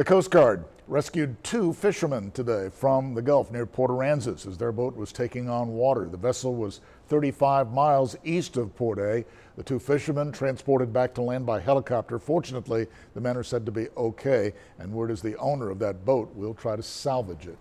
The Coast Guard rescued two fishermen today from the Gulf near Port Aransas as their boat was taking on water. The vessel was 35 miles east of Port A. The two fishermen transported back to land by helicopter. Fortunately, the men are said to be okay, and word is the owner of that boat will try to salvage it.